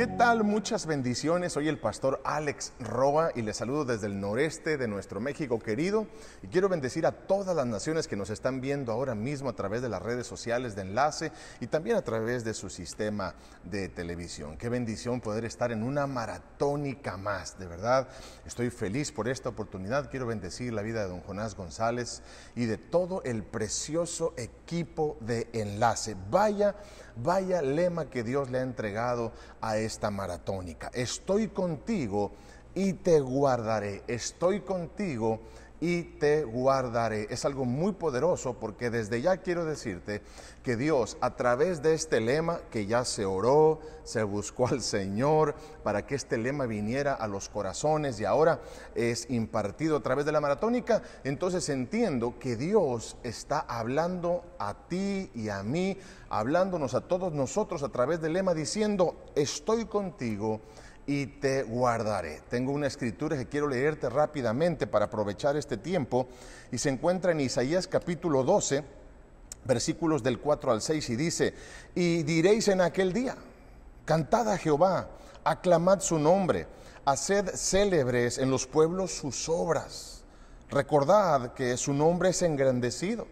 ¿Qué tal? Muchas bendiciones. Soy el pastor Alex Roa y les saludo desde el noreste de nuestro México querido. Y quiero bendecir a todas las naciones que nos están viendo ahora mismo a través de las redes sociales de enlace y también a través de su sistema de televisión. Qué bendición poder estar en una maratónica más, de verdad. Estoy feliz por esta oportunidad. Quiero bendecir la vida de don Jonás González y de todo el precioso equipo de enlace. Vaya, vaya lema que Dios le ha entregado a este esta maratónica. Estoy contigo y te guardaré. Estoy contigo y te guardaré. Es algo muy poderoso porque desde ya quiero decirte que Dios a través de este lema que ya se oró, se buscó al Señor para que este lema viniera a los corazones y ahora es impartido a través de la maratónica, entonces entiendo que Dios está hablando a ti y a mí, hablándonos a todos nosotros a través del lema diciendo, estoy contigo y te guardaré. Tengo una escritura que quiero leerte rápidamente para aprovechar este tiempo y se encuentra en Isaías capítulo 12, versículos del 4 al 6 y dice, y diréis en aquel día, cantad a Jehová, aclamad su nombre, haced célebres en los pueblos sus obras, recordad que su nombre es engrandecido,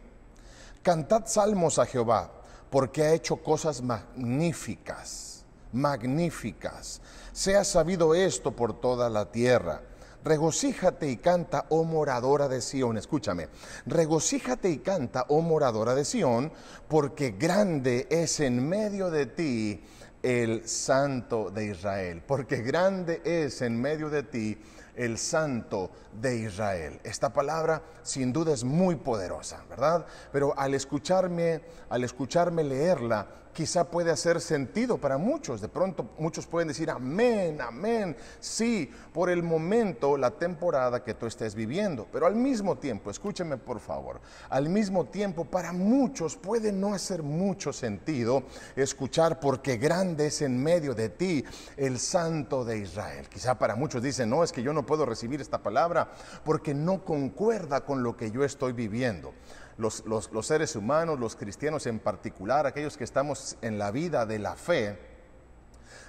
cantad salmos a Jehová, porque ha hecho cosas magníficas magníficas. Sea sabido esto por toda la tierra. Regocíjate y canta, oh moradora de Sión. Escúchame, regocíjate y canta, oh moradora de Sión, porque grande es en medio de ti el Santo de Israel, porque grande es en medio de ti el Santo de Israel. Esta palabra sin duda es muy poderosa, ¿verdad? Pero al escucharme, al escucharme leerla, quizá puede hacer sentido para muchos. De pronto muchos pueden decir, amén, amén, sí, por el momento, la temporada que tú estés viviendo. Pero al mismo tiempo, escúcheme por favor, al mismo tiempo, para muchos puede no hacer mucho sentido escuchar porque grande es en medio de ti el Santo de Israel. Quizá para muchos dicen, no, es que yo no puedo recibir esta palabra porque no concuerda con lo que yo estoy viviendo los, los, seres humanos, los cristianos en particular, aquellos que estamos en la vida de la fe,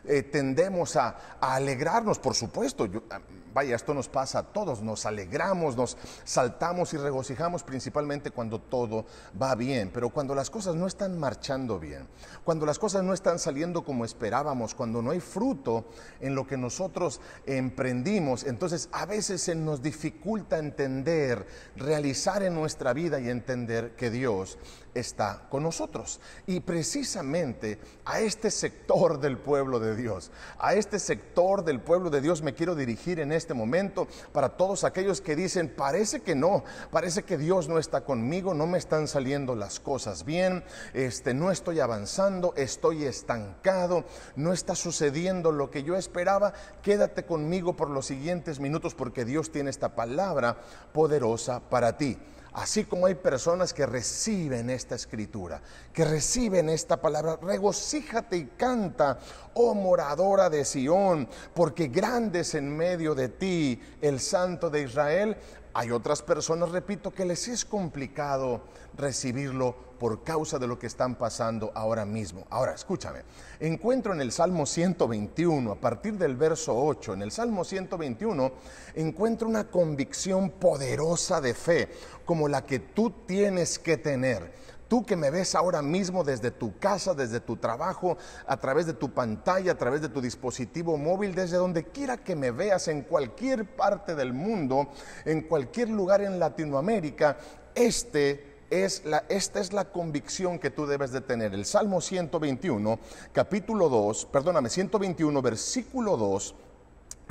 eh, tendemos a, alegrarnos, por supuesto. Ah, vaya, esto nos pasa a todos, nos alegramos, nos saltamos y regocijamos principalmente cuando todo va bien, pero cuando las cosas no están marchando bien, cuando las cosas no están saliendo como esperábamos, cuando no hay fruto en lo que nosotros emprendimos, entonces a veces se nos dificulta entender, realizar en nuestra vida y entender que Dios está con nosotros. Y precisamente a este sector del pueblo de Dios. A este sector del pueblo de Dios me quiero dirigir en este momento para todos aquellos que dicen, parece que no, parece que Dios no está conmigo, no me están saliendo las cosas bien, este, no estoy avanzando, estoy estancado, no está sucediendo lo que yo esperaba. Quédate conmigo por los siguientes minutos porque Dios tiene esta palabra poderosa para ti. Así como hay personas que reciben esta escritura, que reciben esta palabra, regocíjate y canta, oh moradora de Sión, porque grande en medio de ti el Santo de Israel, hay otras personas, repito, que les es complicado recibirlo por causa de lo que están pasando ahora mismo. Ahora, escúchame, encuentro en el Salmo 121, a partir del verso 8, en el Salmo 121, encuentro una convicción poderosa de fe, como la que tú tienes que tener. Tú que me ves ahora mismo desde tu casa, desde tu trabajo, a través de tu pantalla, a través de tu dispositivo móvil, desde donde quiera que me veas, en cualquier parte del mundo, en cualquier lugar en Latinoamérica, este es la, esta es la convicción que tú debes de tener. El Salmo 121, capítulo 2, perdóname, 121, versículo 2,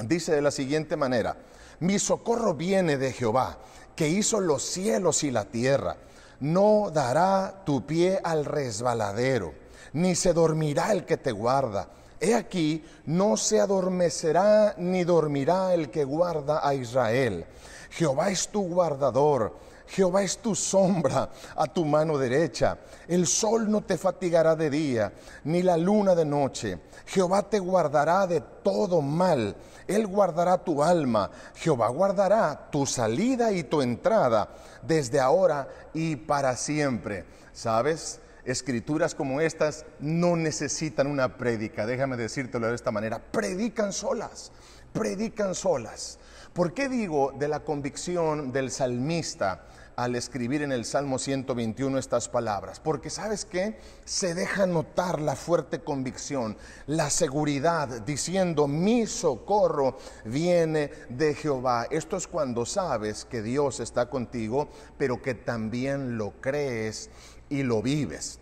dice de la siguiente manera, mi socorro viene de Jehová, que hizo los cielos y la tierra no dará tu pie al resbaladero, ni se dormirá el que te guarda. He aquí, no se adormecerá ni dormirá el que guarda a Israel. Jehová es tu guardador. Jehová es tu sombra a tu mano derecha. El sol no te fatigará de día, ni la luna de noche. Jehová te guardará de todo mal. Él guardará tu alma. Jehová guardará tu salida y tu entrada desde ahora y para siempre. ¿Sabes? Escrituras como estas no necesitan una prédica. Déjame decírtelo de esta manera. Predican solas predican solas. ¿Por qué digo de la convicción del salmista al escribir en el Salmo 121 estas palabras? Porque sabes qué? Se deja notar la fuerte convicción, la seguridad, diciendo, mi socorro viene de Jehová. Esto es cuando sabes que Dios está contigo, pero que también lo crees y lo vives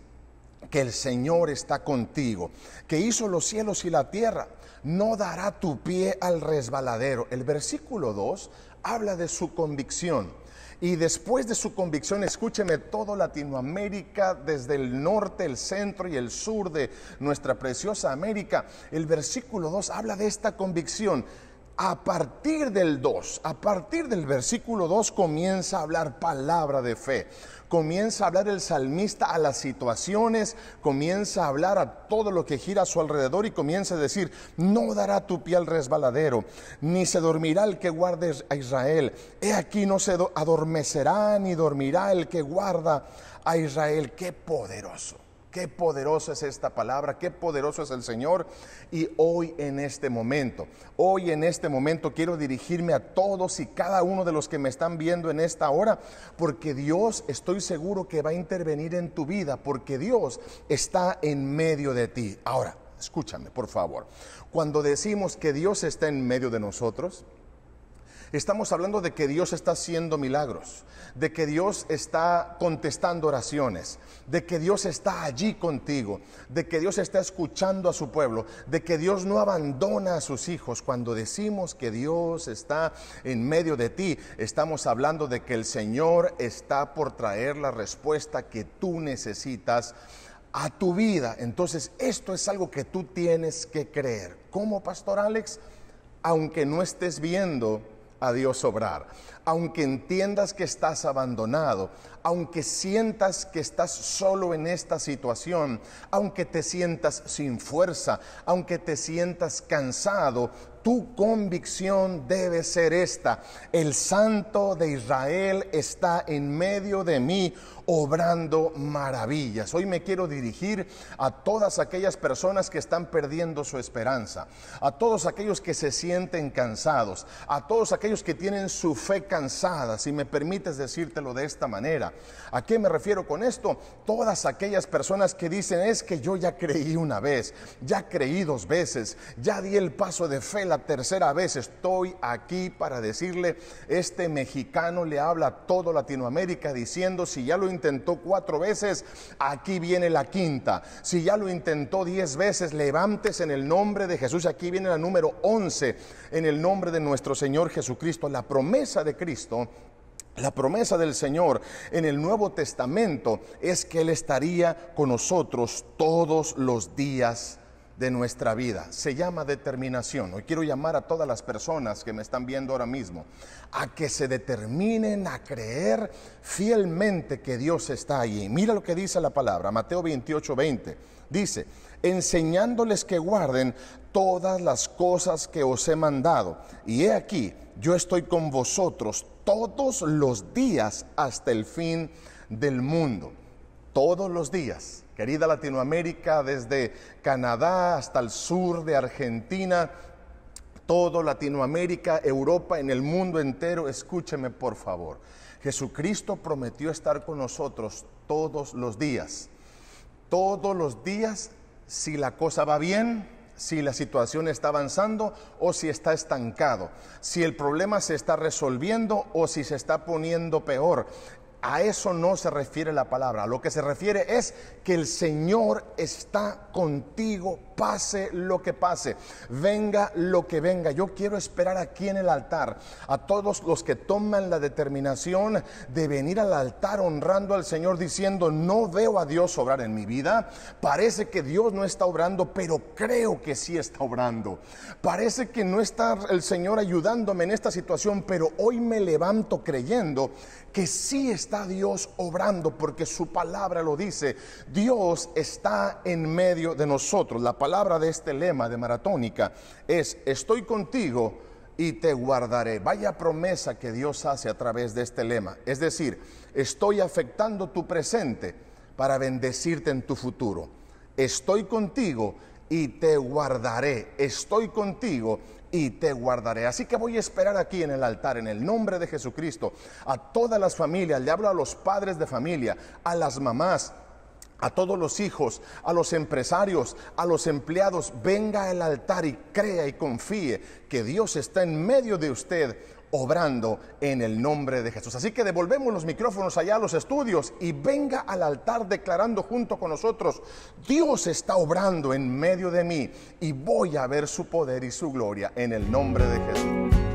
que el Señor está contigo, que hizo los cielos y la tierra, no dará tu pie al resbaladero. El versículo 2 habla de su convicción. Y después de su convicción, escúcheme, todo Latinoamérica, desde el norte, el centro y el sur de nuestra preciosa América, el versículo 2 habla de esta convicción a partir del 2, a partir del versículo 2 comienza a hablar palabra de fe, comienza a hablar el salmista a las situaciones, comienza a hablar a todo lo que gira a su alrededor y comienza a decir, no dará tu pie al resbaladero, ni se dormirá el que guarde a Israel. He aquí no se adormecerá ni dormirá el que guarda a Israel. Qué poderoso. Qué poderosa es esta palabra, qué poderoso es el Señor. Y hoy en este momento, hoy en este momento quiero dirigirme a todos y cada uno de los que me están viendo en esta hora, porque Dios estoy seguro que va a intervenir en tu vida, porque Dios está en medio de ti. Ahora, escúchame, por favor. Cuando decimos que Dios está en medio de nosotros, Estamos hablando de que Dios está haciendo milagros, de que Dios está contestando oraciones, de que Dios está allí contigo, de que Dios está escuchando a su pueblo, de que Dios no abandona a sus hijos. Cuando decimos que Dios está en medio de ti, estamos hablando de que el Señor está por traer la respuesta que tú necesitas a tu vida. Entonces, esto es algo que tú tienes que creer. Como pastor Alex, aunque no estés viendo a Dios obrar. Aunque entiendas que estás abandonado, aunque sientas que estás solo en esta situación, aunque te sientas sin fuerza, aunque te sientas cansado, tu convicción debe ser esta. El Santo de Israel está en medio de mí obrando maravillas. Hoy me quiero dirigir a todas aquellas personas que están perdiendo su esperanza, a todos aquellos que se sienten cansados, a todos aquellos que tienen su fe cansada, si me permites decírtelo de esta manera. ¿A qué me refiero con esto? Todas aquellas personas que dicen, es que yo ya creí una vez, ya creí dos veces, ya di el paso de fe la tercera vez estoy aquí para decirle, este mexicano le habla a todo Latinoamérica diciendo, si ya lo intentó cuatro veces, aquí viene la quinta. Si ya lo intentó diez veces, levántese en el nombre de Jesús. Aquí viene la número once, en el nombre de nuestro Señor Jesucristo. La promesa de Cristo la promesa del Señor en el Nuevo Testamento es que Él estaría con nosotros todos los días de nuestra vida. Se llama determinación. Hoy quiero llamar a todas las personas que me están viendo ahora mismo a que se determinen a creer fielmente que Dios está allí. Mira lo que dice la palabra, Mateo 28, 20. Dice, enseñándoles que guarden todas las cosas que os he mandado. Y he aquí, yo estoy con vosotros todos los días hasta el fin del mundo todos los días. Querida Latinoamérica, desde Canadá hasta el sur de Argentina, todo Latinoamérica, Europa, en el mundo entero, escúcheme por favor. Jesucristo prometió estar con nosotros todos los días. Todos los días, si la cosa va bien, si la situación está avanzando o si está estancado, si el problema se está resolviendo o si se está poniendo peor. A eso no se refiere la palabra. lo que se refiere es que el Señor está contigo pase lo que pase, venga lo que venga. Yo quiero esperar aquí en el altar a todos los que toman la determinación de venir al altar honrando al Señor diciendo, no veo a Dios obrar en mi vida, parece que Dios no está obrando, pero creo que sí está obrando. Parece que no está el Señor ayudándome en esta situación, pero hoy me levanto creyendo que sí está Dios obrando porque su palabra lo dice. Dios está en medio de nosotros. La palabra de este lema de maratónica es, estoy contigo y te guardaré. Vaya promesa que Dios hace a través de este lema. Es decir, estoy afectando tu presente para bendecirte en tu futuro. Estoy contigo y te guardaré. Estoy contigo y te guardaré. Así que voy a esperar aquí en el altar, en el nombre de Jesucristo, a todas las familias, le hablo a los padres de familia, a las mamás, a todos los hijos, a los empresarios, a los empleados, venga al altar y crea y confíe que Dios está en medio de usted obrando en el nombre de Jesús. Así que devolvemos los micrófonos allá a los estudios y venga al altar declarando junto con nosotros, Dios está obrando en medio de mí y voy a ver su poder y su gloria en el nombre de Jesús.